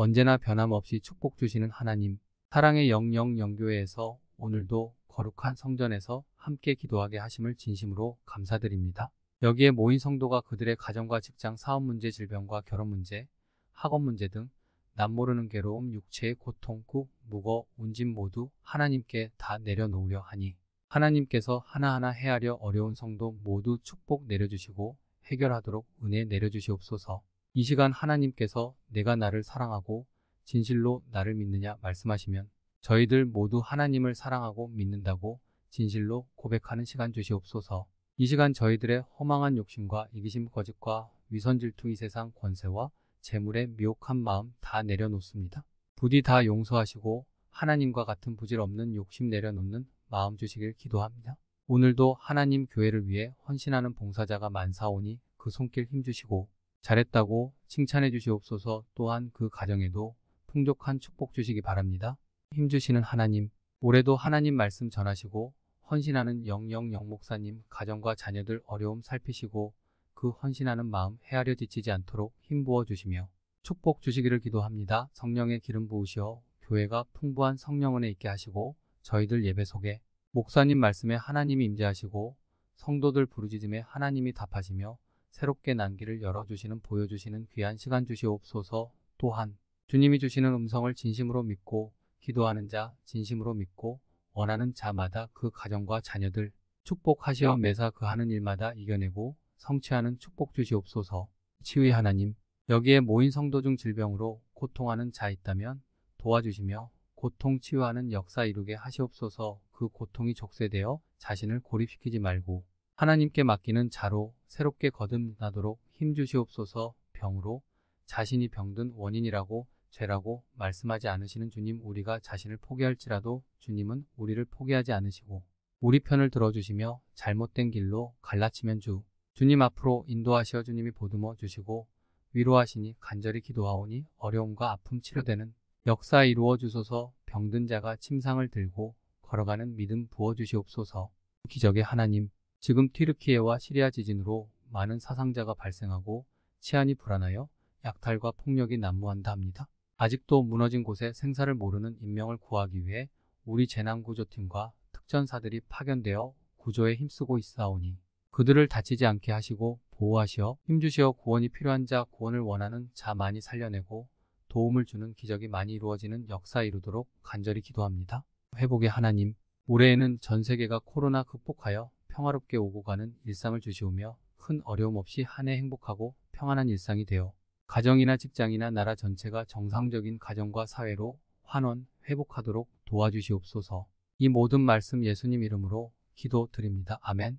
언제나 변함없이 축복 주시는 하나님, 사랑의 영영 영교회에서 오늘도 거룩한 성전에서 함께 기도하게 하심을 진심으로 감사드립니다. 여기에 모인 성도가 그들의 가정과 직장, 사업 문제, 질병과 결혼 문제, 학업 문제 등 남모르는 괴로움, 육체의 고통, 꾹, 무거, 운진 모두 하나님께 다 내려놓으려 하니 하나님께서 하나하나 헤아려 어려운 성도 모두 축복 내려주시고 해결하도록 은혜 내려주시옵소서. 이 시간 하나님께서 내가 나를 사랑하고 진실로 나를 믿느냐 말씀하시면 저희들 모두 하나님을 사랑하고 믿는다고 진실로 고백하는 시간 주시옵소서 이 시간 저희들의 허망한 욕심과 이기심 거짓과 위선 질투 이 세상 권세와 재물의 미혹한 마음 다 내려놓습니다. 부디 다 용서하시고 하나님과 같은 부질없는 욕심 내려놓는 마음 주시길 기도합니다. 오늘도 하나님 교회를 위해 헌신하는 봉사자가 만사오니 그 손길 힘주시고 잘했다고 칭찬해 주시옵소서 또한 그 가정에도 풍족한 축복 주시기 바랍니다. 힘주시는 하나님, 올해도 하나님 말씀 전하시고 헌신하는 영영영 목사님 가정과 자녀들 어려움 살피시고 그 헌신하는 마음 헤아려 지치지 않도록 힘부어 주시며 축복 주시기를 기도합니다. 성령의 기름 부으시어 교회가 풍부한 성령원에 있게 하시고 저희들 예배 속에 목사님 말씀에 하나님이 임재하시고 성도들 부르짖음에 하나님이 답하시며 새롭게 난기를 열어주시는 보여주시는 귀한 시간 주시옵소서 또한 주님이 주시는 음성을 진심으로 믿고 기도하는 자 진심으로 믿고 원하는 자마다 그 가정과 자녀들 축복하시어 매사 그 하는 일마다 이겨내고 성취하는 축복 주시옵소서 치위 하나님 여기에 모인 성도 중 질병으로 고통하는 자 있다면 도와주시며 고통 치유하는 역사 이루게 하시옵소서 그 고통이 족쇄되어 자신을 고립시키지 말고 하나님께 맡기는 자로 새롭게 거듭나도록 힘주시옵소서 병으로 자신이 병든 원인이라고 죄라고 말씀하지 않으시는 주님 우리가 자신을 포기할지라도 주님은 우리를 포기하지 않으시고 우리 편을 들어주시며 잘못된 길로 갈라치면 주 주님 앞으로 인도하시어 주님이 보듬어 주시고 위로하시니 간절히 기도하오니 어려움과 아픔 치료되는 역사 이루어 주소서 병든 자가 침상을 들고 걸어가는 믿음 부어 주시옵소서 기적의 하나님 지금 티르키예와 시리아 지진으로 많은 사상자가 발생하고 치안이 불안하여 약탈과 폭력이 난무한다 합니다. 아직도 무너진 곳에 생사를 모르는 인명을 구하기 위해 우리 재난구조팀과 특전사들이 파견되어 구조에 힘쓰고 있사오니 그들을 다치지 않게 하시고 보호하시어 힘주시어 구원이 필요한 자 구원을 원하는 자 많이 살려내고 도움을 주는 기적이 많이 이루어지는 역사 이루도록 간절히 기도합니다. 회복의 하나님 올해에는 전 세계가 코로나 극복하여 평화롭게 오고 가는 일상을 주시오며 큰 어려움 없이 한 해 행복하고 평안한 일상이 되어 가정이나 직장이나 나라 전체가 정상적인 가정과 사회로 환원, 회복하도록 도와주시옵소서. 이 모든 말씀 예수님 이름으로 기도드립니다. 아멘.